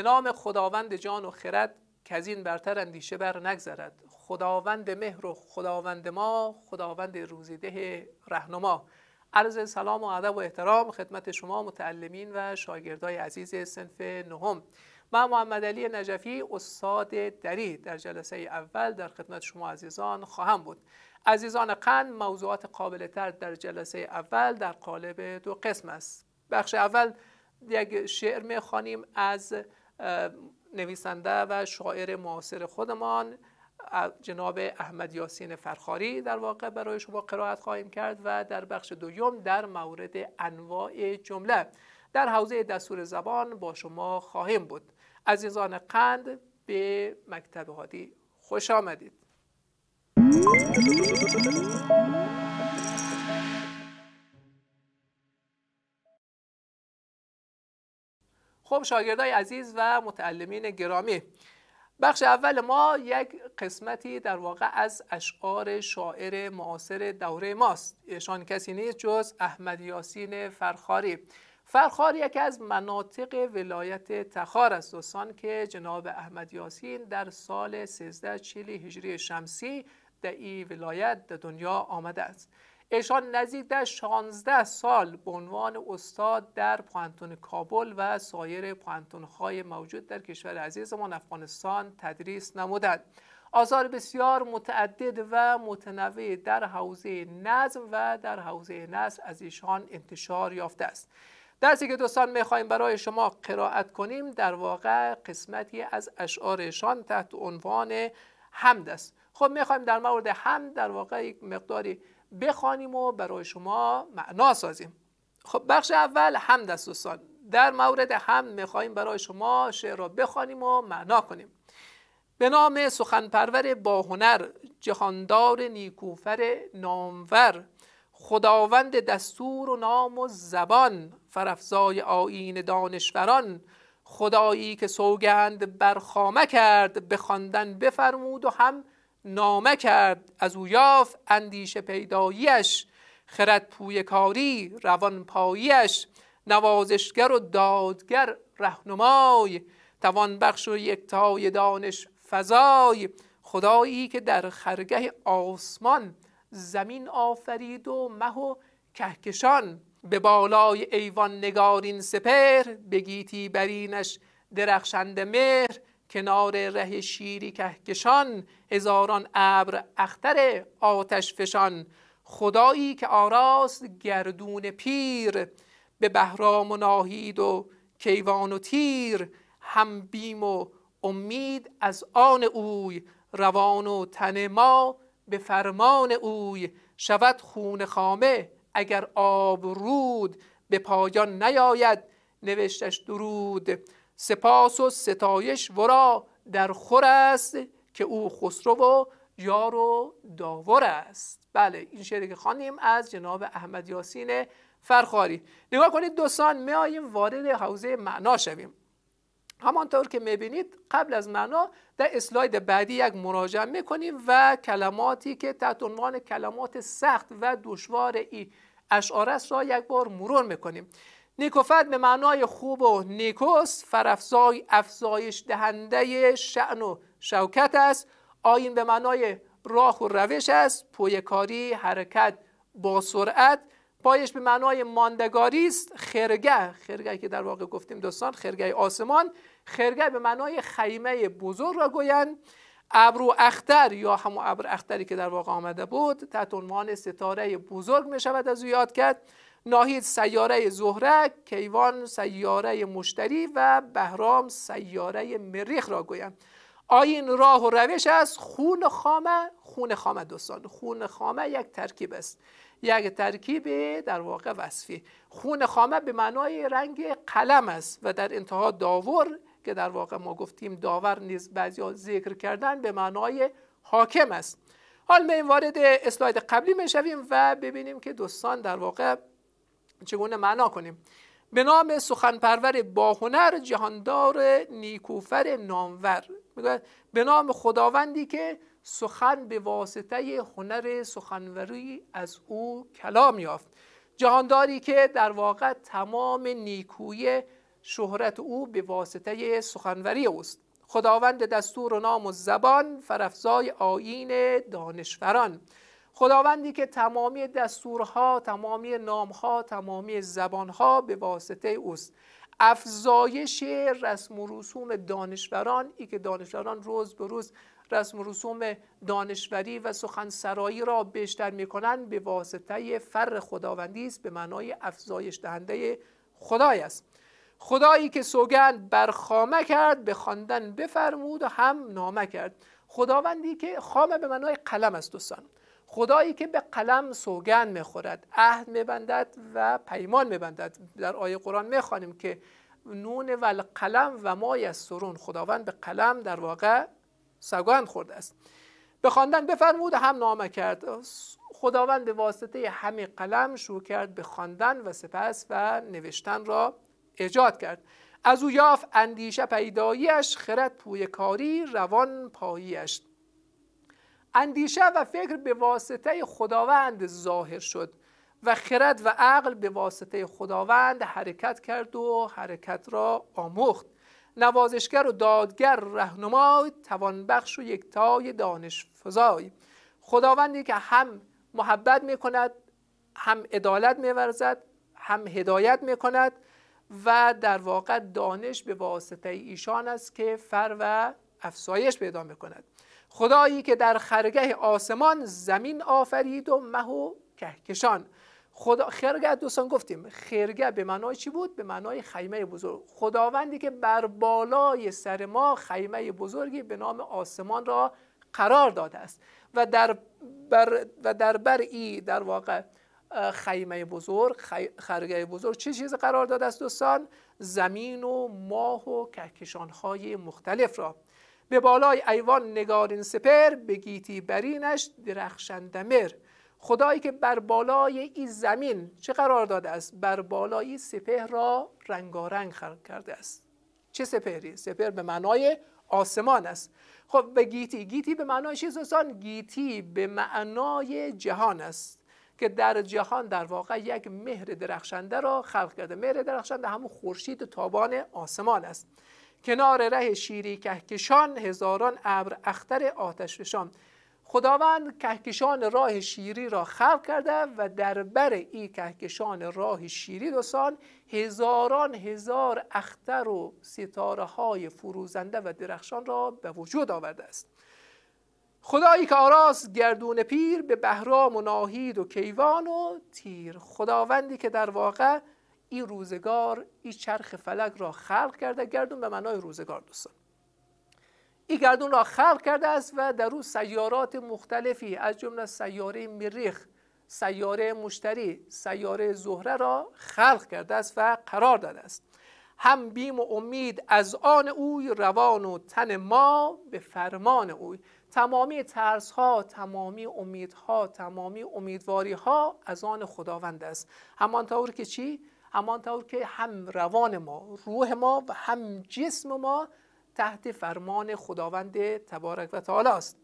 به نام خداوند جان و خرد که از این برتر اندیشه بر نگذرد خداوند مهر و خداوند ما خداوند روزیده رهنما عرض سلام و ادب و احترام خدمت شما متعلمین و شاگردای عزیز سنف نهم من محمد علی نجفی استاد دری در جلسه اول در خدمت شما عزیزان خواهم بود عزیزان قن، موضوعات قابل تر در جلسه اول در قالب دو قسم است بخش اول یک شعر می خانیم از نویسنده و شاعر معاصر خودمان جناب احمد یاسین فرخاری در واقع برای شما قرائت خواهیم کرد و در بخش دوم در مورد انواع جمله در حوزه دستور زبان با شما خواهیم بود عزیزان قند به مکتب هادی خوش آمدید خب شاگردای عزیز و متعلمین گرامی بخش اول ما یک قسمتی در واقع از اشعار شاعر معاصر دوره ماست ایشان کسی نیست جز احمد یاسین فرخاری فرخار یکی از مناطق ولایت تخار است دوستان که جناب احمد یاسین در سال 1340 هجری شمسی در این ولایت در دنیا آمده است ایشان نزدیک در 16 سال به عنوان استاد در پانتون کابل و سایر پانتونهای موجود در کشور عزیزمان افغانستان تدریس نمودند آزار بسیار متعدد و متنوع در حوزه نظم و در حوزه نصر از ایشان انتشار یافته است درسی که دوستان میخواییم برای شما قرائت کنیم در واقع قسمتی از اشعارشان تحت عنوان حمد است خب میخوایم در مورد هم در واقع یک مقداری بخوانیم و برای شما معنا سازیم خب بخش اول هم دست دوستان در مورد هم میخواهیم برای شما شعر را بخوانیم و معنا کنیم به نام سخنپرور باهنر جهاندار نیکوفر نامور خداوند دستور و نام و زبان فرفزای آین دانشوران خدایی که سوگند برخامه کرد به خواندن بفرمود و هم نامه کرد از او یافت اندیشه پیداییش خرد پوی کاری روان پاییش نوازشگر و دادگر رهنمای توان بخش و یکتای دانش فضای خدایی که در خرگه آسمان زمین آفرید و مه و کهکشان به بالای ایوان نگارین سپر به برینش درخشند مهر کنار ره شیری کهکشان هزاران ابر اختر آتش فشان خدایی که آراست گردون پیر به بهرام و ناهید و کیوان و تیر هم بیم و امید از آن اوی روان و تن ما به فرمان اوی شود خون خامه اگر آب رود به پایان نیاید نوشتش درود سپاس و ستایش ورا در خور است که او خسرو و یار و داور است بله این شعری که خانیم از جناب احمد یاسین فرخاری نگاه کنید دوستان آییم وارد حوزه معنا شویم همانطور که میبینید قبل از معنا در اسلاید بعدی یک مراجعه میکنیم و کلماتی که تحت عنوان کلمات سخت و دشوار ای اشعار است را یک بار مرور میکنیم نیکوفت به معنای خوب و نیکوس فرفزای افزایش دهنده شعن و شوکت است آین به معنای راه و روش است پویکاری حرکت با سرعت پایش به معنای ماندگاری است خرگه خرگه که در واقع گفتیم دوستان خرگه آسمان خرگه به معنای خیمه بزرگ را گویند ابرو اختر یا همو ابر اختری که در واقع آمده بود تحت عنوان ستاره بزرگ می شود از او یاد کرد ناهید سیاره زهره کیوان سیاره مشتری و بهرام سیاره مریخ را گویم آین راه و روش است خون خامه خون خامه دوستان خون خامه یک ترکیب است یک ترکیب در واقع وصفی خون خامه به معنای رنگ قلم است و در انتها داور که در واقع ما گفتیم داور نیز بعضی ذکر کردن به معنای حاکم است حال به این وارد اسلاید قبلی می شویم و ببینیم که دوستان در واقع چگونه معنا کنیم به نام سخنپرور باهنر جهاندار نیکوفر نامور به نام خداوندی که سخن به واسطه هنر سخنوری از او کلام یافت جهانداری که در واقع تمام نیکوی شهرت او به واسطه سخنوری اوست خداوند دستور و نام و زبان فرفزای آین دانشوران خداوندی که تمامی دستورها تمامی نامها تمامی زبانها به واسطه اوست افزایش رسم و رسوم دانشوران ای که دانشوران روز به روز رسم و رسوم دانشوری و سخن سرایی را بیشتر کنند به واسطه فر خداوندی است به معنای افزایش دهنده خدای است خدایی که سوگند برخامه کرد به خواندن بفرمود و هم نامه کرد خداوندی که خامه به معنای قلم است دوستان خدایی که به قلم سوگن میخورد عهد میبندد و پیمان میبندد در آیه قرآن میخوانیم که نون و قلم و مای از سرون خداوند به قلم در واقع سوگن خورده است به خواندن بفرمود هم نامه کرد خداوند به واسطه همه قلم شروع کرد به خواندن و سپس و نوشتن را ایجاد کرد از او یافت اندیشه پیداییش خرد پویکاری روان پاییش اندیشه و فکر به واسطه خداوند ظاهر شد و خرد و عقل به واسطه خداوند حرکت کرد و حرکت را آموخت نوازشگر و دادگر رهنمای توانبخش و یکتای دانش فضای خداوندی که هم محبت می کند هم عدالت می ورزد هم هدایت می کند و در واقع دانش به واسطه ایشان است که فر و افسایش پیدا می کند خدایی که در خرگه آسمان زمین آفرید و مه و کهکشان خدا خرگه دوستان گفتیم خرگه به معنای چی بود به معنای خیمه بزرگ خداوندی که بر بالای سر ما خیمه بزرگی به نام آسمان را قرار داده است و در بر و در بر ای در واقع خیمه بزرگ خرگه بزرگ چه چیز قرار داده است دوستان زمین و ماه و کهکشان های مختلف را به بالای ایوان نگارین سپر به گیتی برینش مر. خدایی که بر بالای این زمین چه قرار داده است بر بالای سپهر را رنگارنگ خلق کرده است چه سپهری سپهر به معنای آسمان است خب به گیتی گیتی به معنای چیز گیتی به معنای جهان است که در جهان در واقع یک مهر درخشنده را خلق کرده مهر درخشنده همون خورشید تابان آسمان است کنار ره شیری کهکشان هزاران ابر اختر آتش فشان خداوند کهکشان راه شیری را خلق کرده و در بر این کهکشان راه شیری دوستان هزاران هزار اختر و ستاره های فروزنده و درخشان را به وجود آورده است خدایی که آراست گردون پیر به بهرام و ناهید و کیوان و تیر خداوندی که در واقع این روزگار این چرخ فلک را خلق کرده گردون به معنای روزگار دوستان این گردون را خلق کرده است و در او سیارات مختلفی از جمله سیاره مریخ سیاره مشتری سیاره زهره را خلق کرده است و قرار داده است هم بیم و امید از آن اوی روان و تن ما به فرمان اوی تمامی ترس ها تمامی امیدها تمامی امیدواری ها از آن خداوند است همان که چی همانطور که هم روان ما روح ما و هم جسم ما تحت فرمان خداوند تبارک و تعالی است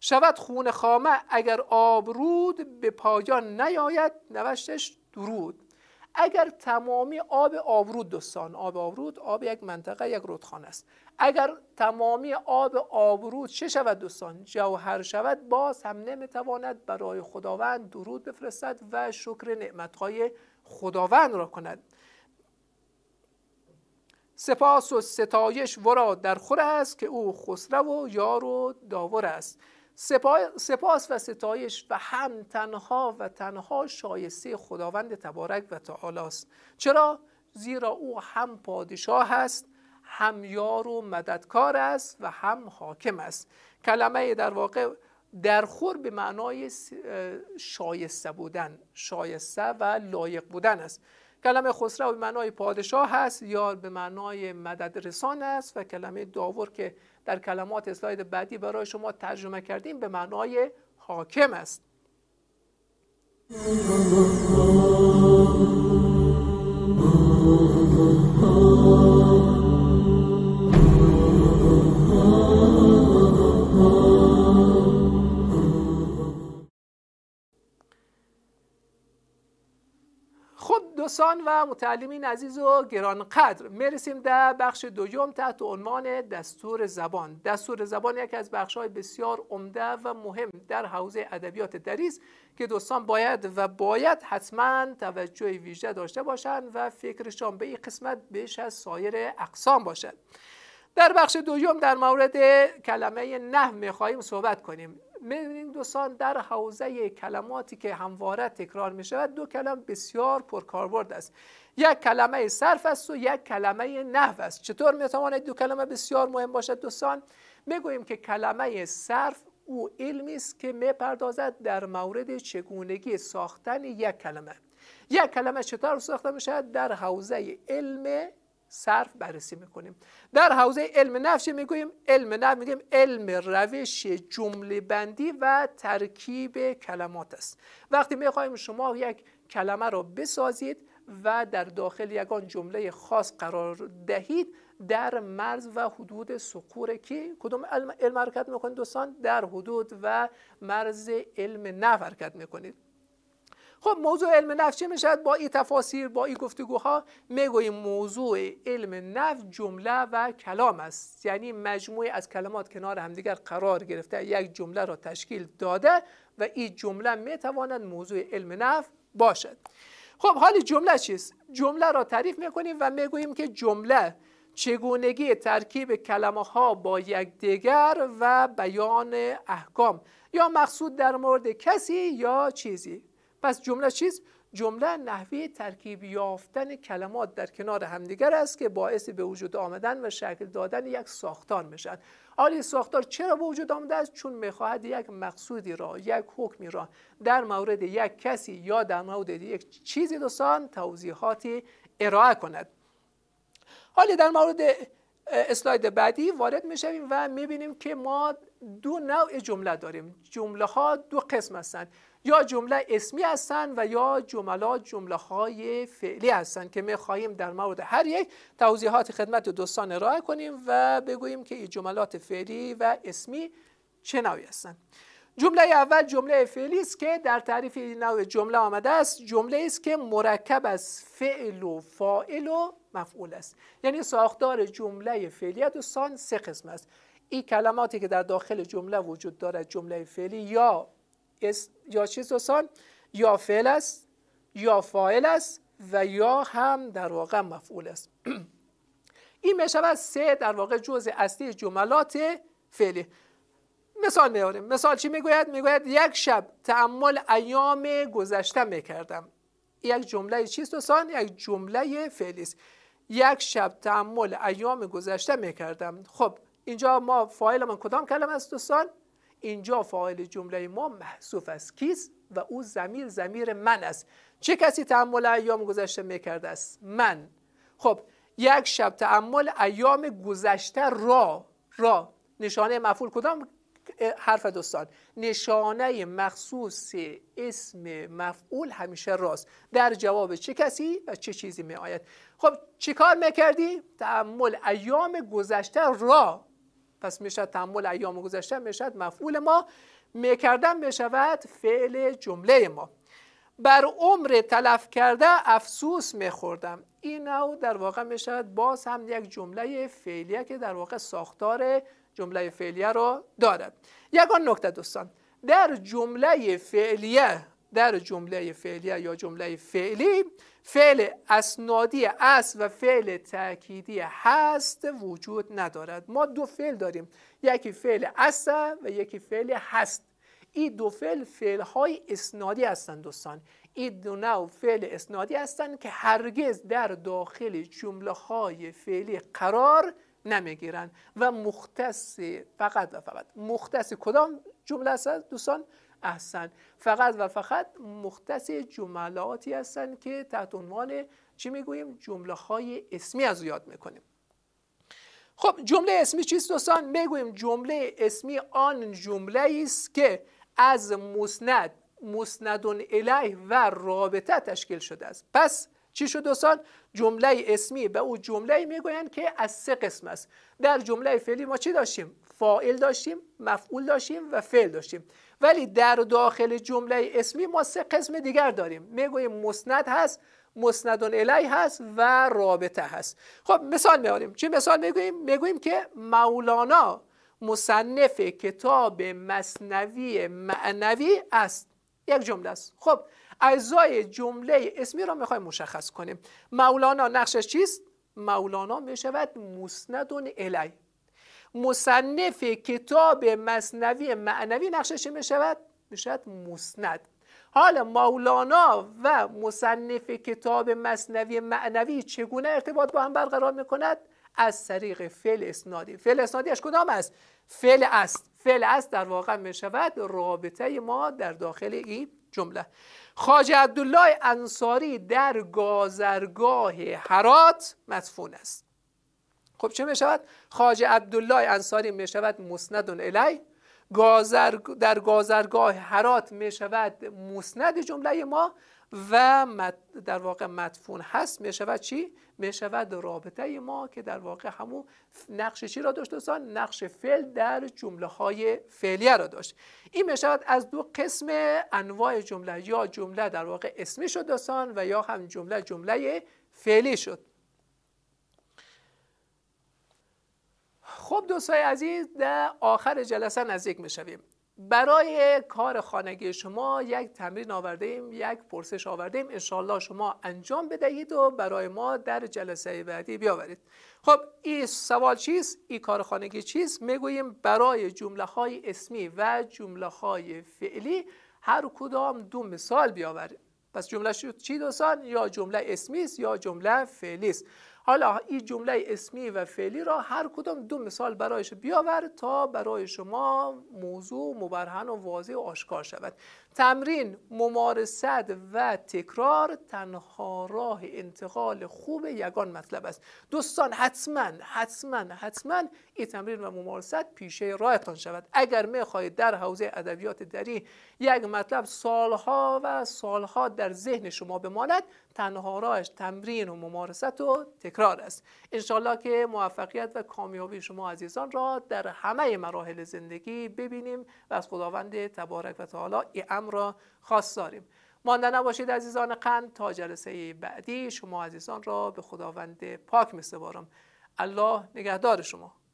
شود خون خامه اگر آبرود به پایان نیاید نوشتش درود اگر تمامی آب آبرود دوستان آب آبرود آب یک منطقه یک رودخانه است اگر تمامی آب آبرود چه شود دوستان جوهر شود باز هم نمیتواند برای خداوند درود بفرستد و شکر نعمتهای خداوند را کند سپاس و ستایش ورا در خور است که او خسرو و یار و داور است سپاس و ستایش و هم تنها و تنها شایسته خداوند تبارک و تعالی است چرا زیرا او هم پادشاه است هم یار و مددکار است و هم حاکم است کلمه در واقع در خور به معنای شایسته بودن شایسته و لایق بودن است کلمه خسرو به معنای پادشاه هست یا به معنای مدد رسان است و کلمه داور که در کلمات اسلاید بعدی برای شما ترجمه کردیم به معنای حاکم است دوستان و متعلمین عزیز و گرانقدر میرسیم در بخش دویم تحت عنوان دستور زبان دستور زبان یکی از های بسیار عمده و مهم در حوزه ادبیات دریز که دوستان باید و باید حتما توجه ویژه داشته باشند و فکرشان به این قسمت بیش از سایر اقسام باشد در بخش دوم در مورد کلمه نه میخواهیم صحبت کنیم این دوستان در حوزه کلماتی که همواره تکرار می شود دو کلم بسیار پرکاربرد است یک کلمه صرف است و یک کلمه نحو است چطور می تواند دو کلمه بسیار مهم باشد دوستان میگوییم که کلمه صرف او علمی است که میپردازد در مورد چگونگی ساختن یک کلمه یک کلمه چطور ساخته می شود در حوزه علم صرف بررسی میکنیم در حوزه علم نفس میگوییم علم نفس میگیم علم روش جمله بندی و ترکیب کلمات است وقتی میخوایم شما یک کلمه را بسازید و در داخل یگان جمله خاص قرار دهید در مرز و حدود سکور که کدوم علم, حرکت میکنید دوستان در حدود و مرز علم نفر حرکت میکنید خب موضوع علم نفس چه میشد با این تفاسیر با این گفتگوها میگوییم موضوع علم نفس جمله و کلام است یعنی مجموعه از کلمات کنار همدیگر قرار گرفته یک جمله را تشکیل داده و این جمله میتواند موضوع علم نفس باشد خب حال جمله چیست جمله را تعریف میکنیم و میگوییم که جمله چگونگی ترکیب کلمه ها با یکدیگر و بیان احکام یا مقصود در مورد کسی یا چیزی پس جمله چیست جمله نحوه ترکیب یافتن کلمات در کنار همدیگر است که باعث به وجود آمدن و شکل دادن یک ساختار میشن عالی ساختار چرا به وجود آمده است چون میخواهد یک مقصودی را یک حکمی را در مورد یک کسی یا در مورد یک چیزی دوستان توضیحاتی ارائه کند حالی در مورد اسلاید بعدی وارد میشویم و بینیم که ما دو نوع جمله داریم جمله ها دو قسم هستند یا جمله اسمی هستند و یا جملات جمله های فعلی هستند که می خواهیم در مورد هر یک توضیحات خدمت دوستان ارائه کنیم و بگوییم که این جملات فعلی و اسمی چه نوعی هستند جمله اول جمله فعلی است که در تعریف نوع جمله آمده است جمله است که مرکب از فعل و فاعل و مفعول است یعنی ساختار جمله فعلی دوستان سه قسم است این کلماتی که در داخل جمله وجود دارد جمله فعلی یا اس یا دوستان یا فعل است یا فاعل است و یا هم در واقع مفعول است این میشود سه در واقع جزء اصلی جملات فعلی مثال میاریم مثال چی میگوید میگوید یک شب تعمل ایام گذشته میکردم یک جمله چیست دوستان یک جمله فعلی است یک شب تعمل ایام گذشته میکردم خب اینجا ما فایل من کدام کلمه است دوستان اینجا فاعل جمله ما محذوف است کیست و او زمیر زمیر من است چه کسی تعمل ایام گذشته میکرده است من خب یک شب تعمل ایام گذشته را را نشانه مفعول کدام حرف دوستان نشانه مخصوص اسم مفعول همیشه راست در جواب چه کسی و چه چیزی می آید خب چیکار میکردی؟ تعمل ایام گذشته را پس میشد تحمل ایام گذشته میشد مفعول ما میکردن بشود فعل جمله ما بر عمر تلف کرده افسوس میخوردم این او در واقع میشود باز هم یک جمله فعلیه که در واقع ساختار جمله فعلیه را دارد یکان نکته دوستان در جمله فعلیه در جمله فعلیه یا جمله فعلی فعل اسنادی است و فعل تأکیدی هست وجود ندارد ما دو فعل داریم یکی فعل اس و یکی فعل هست این دو فعل فعل های اسنادی هستند دوستان این دو نوع فعل اسنادی هستند که هرگز در داخل جمله های فعلی قرار نمیگیرند و مختص فقط و فقط مختص کدام جمله است دوستان احسن فقط و فقط مختص جملاتی هستند که تحت عنوان چی میگوییم جمله های اسمی از یاد میکنیم خب جمله اسمی چیست دوستان میگوییم جمله اسمی آن جمله است که از مسند مسند الیه و رابطه تشکیل شده است پس چی شد دوستان جمله اسمی به او جمله میگویند که از سه قسم است در جمله فعلی ما چی داشتیم فاعل داشتیم مفعول داشتیم و فعل داشتیم ولی در داخل جمله اسمی ما سه قسم دیگر داریم میگویم مسند هست مسند الی هست و رابطه هست خب مثال میاریم چه مثال میگوییم میگوییم که مولانا مصنف کتاب مصنوی معنوی است یک جمله است خب اجزای جمله اسمی را میخوایم مشخص کنیم مولانا نقشش چیست مولانا میشود مسند الی مصنف کتاب مصنوی معنوی نقشش چه میشود میشود مسند حالا مولانا و مصنف کتاب مصنوی معنوی چگونه ارتباط با هم برقرار میکند از طریق فعل اسنادی فعل اسنادی کدام است فعل است فعل است در واقع می شود رابطه ما در داخل این جمله خواجه عبدالله انصاری در گازرگاه حرات مدفون است خب چه میشود خاج عبدالله انصاری میشود مسند الی گازر در گازرگاه حرات میشود مسند جمله ما و در واقع مدفون هست میشود چی میشود رابطه ما که در واقع همون نقش چی را داشت دوستان نقش فعل در جمله های فعلیه را داشت این میشود از دو قسم انواع جمله یا جمله در واقع اسمی شد دوستان و یا هم جمله جمله فعلی شد خب دوستای عزیز در آخر جلسه نزدیک میشویم برای کار خانگی شما یک تمرین آورده ایم یک پرسش آورده ایم انشالله شما انجام بدهید و برای ما در جلسه بعدی بیاورید خب این سوال چیست این کار خانگی چیست میگوییم برای جمله های اسمی و جمله های فعلی هر کدام دو مثال بیاورید پس جمله چی دوستان یا جمله اسمی است یا جمله فعلی است حالا این جمله اسمی و فعلی را هر کدام دو مثال برایش بیاور تا برای شما موضوع مبرهن و واضح و آشکار شود تمرین ممارست و تکرار تنها راه انتقال خوب یگان مطلب است دوستان حتما حتما حتما این تمرین و ممارست پیشه رایتان شود اگر میخواهید در حوزه ادبیات دری یک مطلب سالها و سالها در ذهن شما بماند تنها راهش تمرین و ممارست و تکرار است انشالله که موفقیت و کامیابی شما عزیزان را در همه مراحل زندگی ببینیم و از خداوند تبارک و تعالی را خواست داریم مانده نباشید عزیزان قند تا جلسه بعدی شما عزیزان را به خداوند پاک سبارم. الله نگهدار شما